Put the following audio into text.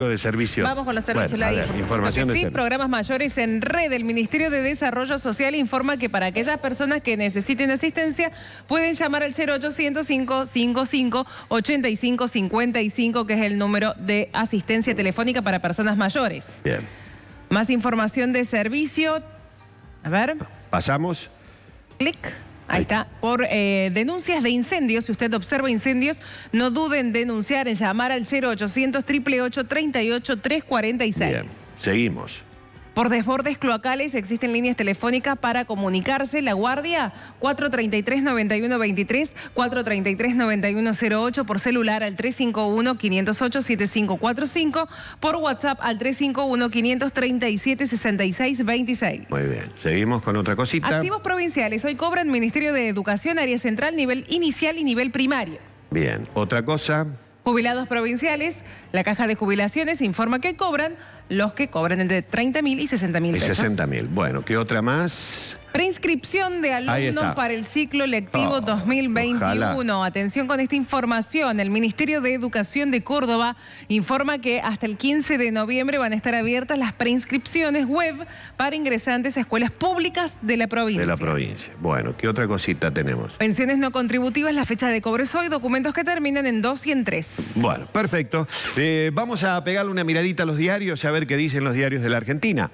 de Vamos con los servicios. la información de sí, programas mayores en red. El Ministerio de Desarrollo Social informa que para aquellas personas que necesiten asistencia pueden llamar al 0800 555 8555 que es el número de asistencia telefónica para personas mayores. Bien. Más información de servicio. A ver. Pasamos. Clic. Ahí está, por eh, denuncias de incendios, si usted observa incendios, no duden en denunciar, en llamar al 0800 888 346 Bien, seguimos. Por desbordes cloacales existen líneas telefónicas para comunicarse. La Guardia 433-9123, 433-9108 por celular al 351-508-7545, por WhatsApp al 351-537-6626. Muy bien, seguimos con otra cosita. Activos provinciales. Hoy cobran Ministerio de Educación, área central, nivel inicial y nivel primario. Bien, otra cosa. Jubilados provinciales, la Caja de Jubilaciones informa que cobran los que cobran entre 30.000 y 60 mil pesos. Y Bueno, ¿qué otra más? Preinscripción de alumnos para el ciclo lectivo 2021. Atención con esta información. El Ministerio de Educación de Córdoba informa que hasta el 15 de noviembre van a estar abiertas las preinscripciones web para ingresantes a escuelas públicas de la provincia. De la provincia. Bueno, ¿qué otra cosita tenemos? Pensiones no contributivas, la fecha de cobro es hoy, documentos que terminan en 2 y en 3. Bueno, perfecto. Eh, vamos a pegarle una miradita a los diarios y a ver qué dicen los diarios de la Argentina.